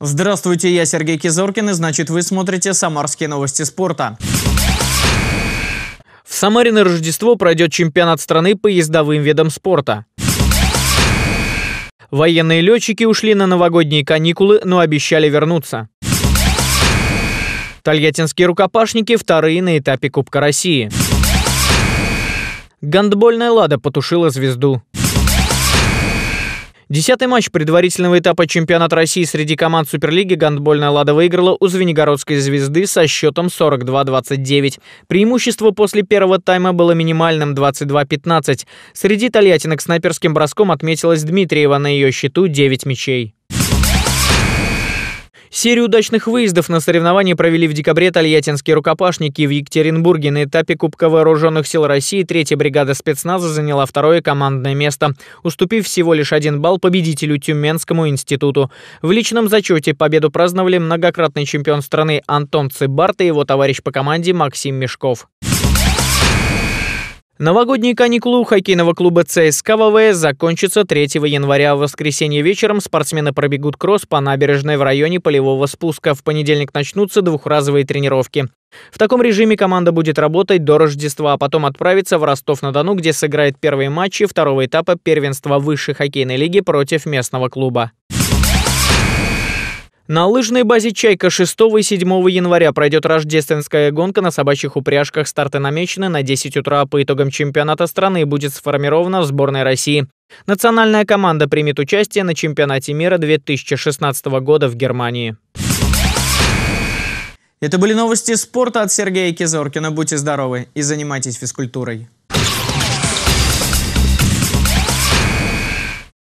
Здравствуйте, я Сергей Кизоркин, и значит вы смотрите «Самарские новости спорта». В Самаре на Рождество пройдет чемпионат страны по ездовым видам спорта. Военные летчики ушли на новогодние каникулы, но обещали вернуться. Тольяттинские рукопашники вторые на этапе Кубка России. Гандбольная «Лада» потушила звезду. Десятый матч предварительного этапа чемпионата России среди команд Суперлиги гандбольная «Лада» выиграла у Звенигородской «Звезды» со счетом 42-29. Преимущество после первого тайма было минимальным 22-15. Среди тольяттинок снайперским броском отметилась Дмитриева на ее счету 9 мячей. Серию удачных выездов на соревнования провели в декабре тольяттинские рукопашники. В Екатеринбурге на этапе Кубка Вооруженных сил России третья бригада спецназа заняла второе командное место, уступив всего лишь один балл победителю Тюменскому институту. В личном зачете победу праздновали многократный чемпион страны Антон Цибарт и его товарищ по команде Максим Мешков. Новогодние каникулы у хоккейного клуба ЦСКА ВВС закончатся 3 января. В воскресенье вечером спортсмены пробегут кросс по набережной в районе полевого спуска. В понедельник начнутся двухразовые тренировки. В таком режиме команда будет работать до Рождества, а потом отправится в Ростов-на-Дону, где сыграет первые матчи второго этапа первенства высшей хоккейной лиги против местного клуба. На лыжной базе «Чайка» 6 и 7 января пройдет рождественская гонка на собачьих упряжках. Старты намечены на 10 утра. По итогам чемпионата страны будет сформирована сборная России. Национальная команда примет участие на чемпионате мира 2016 года в Германии. Это были новости спорта от Сергея Кизоркина. Будьте здоровы и занимайтесь физкультурой.